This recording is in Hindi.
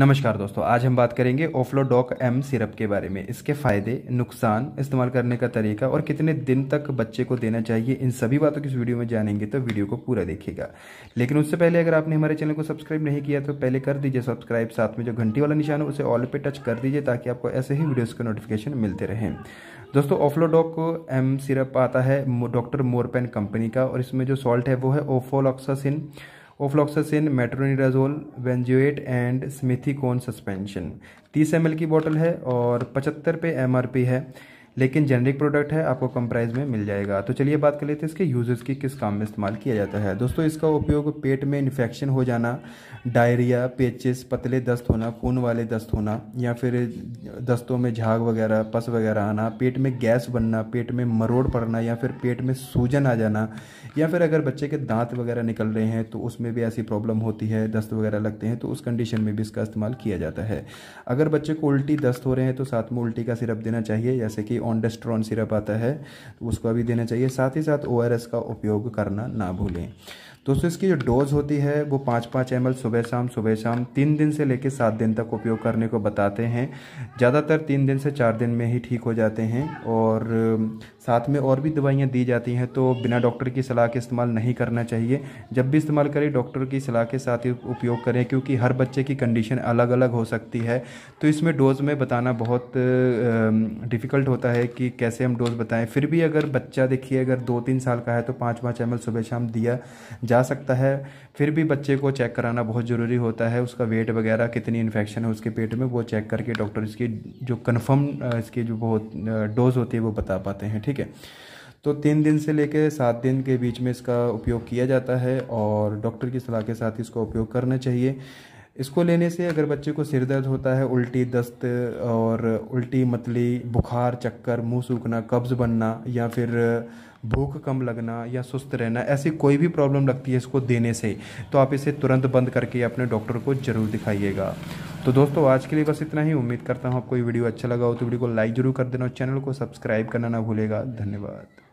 नमस्कार दोस्तों आज हम बात करेंगे ओफ्लोडॉक एम सिरप के बारे में इसके फायदे नुकसान इस्तेमाल करने का तरीका और कितने दिन तक बच्चे को देना चाहिए इन सभी बातों की इस वीडियो में जानेंगे तो वीडियो को पूरा देखिएगा लेकिन उससे पहले अगर आपने हमारे चैनल को सब्सक्राइब नहीं किया तो पहले कर दीजिए सब्सक्राइब साथ में जो घंटी वाला निशान है उसे ऑल पे टच कर दीजिए ताकि आपको ऐसे ही वीडियोज़ के नोटिफिकेशन मिलते रहें दोस्तों ओफ्लोडॉक एम सिरप आता है डॉक्टर मोरपेन कंपनी का और इसमें जो सॉल्ट है वो है ofloxacin ofloxacin metronidazole benzoate and simethicone suspension तीस एम की बोतल है और पचहत्तर पे एम है लेकिन जेनरिक प्रोडक्ट है आपको कम प्राइस में मिल जाएगा तो चलिए बात कर लेते हैं इसके यूजेस की किस काम में इस्तेमाल किया जाता है दोस्तों इसका उपयोग पेट में इन्फेक्शन हो जाना डायरिया पेचिस पतले दस्त होना खून वाले दस्त होना या फिर दस्तों में झाग वगैरह पस वगैरह आना पेट में गैस बनना पेट में मरोड़ पड़ना या फिर पेट में सूजन आ जाना या फिर अगर बच्चे के दांत वगैरह निकल रहे हैं तो उसमें भी ऐसी प्रॉब्लम होती है दस्त वगैरह लगते हैं तो उस कंडीशन में भी इसका इस्तेमाल किया जाता है अगर बच्चे को उल्टी दस्त हो रहे हैं तो साथ में उल्टी का सिरप देना चाहिए जैसे कि ऑनडेस्ट्रॉन सिरप आता है तो उसको भी देना चाहिए साथ ही साथ ओ का उपयोग करना ना भूलें दोस्तों इसकी जो डोज़ होती है वो पाँच पाँच एम सुबह शाम सुबह शाम तीन दिन से लेकर सात दिन तक उपयोग करने को बताते हैं ज़्यादातर तीन दिन से चार दिन में ही ठीक हो जाते हैं और साथ में और भी दवाइयाँ दी जाती हैं तो बिना डॉक्टर की सलाह के इस्तेमाल नहीं करना चाहिए जब भी इस्तेमाल करें डॉक्टर की सलाह के साथ ही उपयोग करें क्योंकि हर बच्चे की कंडीशन अलग अलग हो सकती है तो इसमें डोज़ में बताना बहुत डिफ़िकल्ट होता है कि कैसे हम डोज़ बताएँ फिर भी अगर बच्चा देखिए अगर दो तीन साल का है तो पाँच पाँच एम सुबह शाम दिया जा जा सकता है फिर भी बच्चे को चेक कराना बहुत ज़रूरी होता है उसका वेट वगैरह कितनी इन्फेक्शन है उसके पेट में वो चेक करके डॉक्टर इसकी जो कन्फर्म इसकी जो बहुत डोज होती है वो बता पाते हैं ठीक है तो तीन दिन से लेकर सात दिन के बीच में इसका उपयोग किया जाता है और डॉक्टर की सलाह के साथ इसका उपयोग करना चाहिए इसको लेने से अगर बच्चे को सिर दर्द होता है उल्टी दस्त और उल्टी मतली बुखार चक्कर मुंह सूखना कब्ज़ बनना या फिर भूख कम लगना या सुस्त रहना ऐसी कोई भी प्रॉब्लम लगती है इसको देने से तो आप इसे तुरंत बंद करके अपने डॉक्टर को ज़रूर दिखाइएगा तो दोस्तों आज के लिए बस इतना ही उम्मीद करता हूँ आपको ये वीडियो अच्छा लगा हो तो वीडियो को लाइक जरूर कर देना और चैनल को सब्सक्राइब करना ना भूलेगा धन्यवाद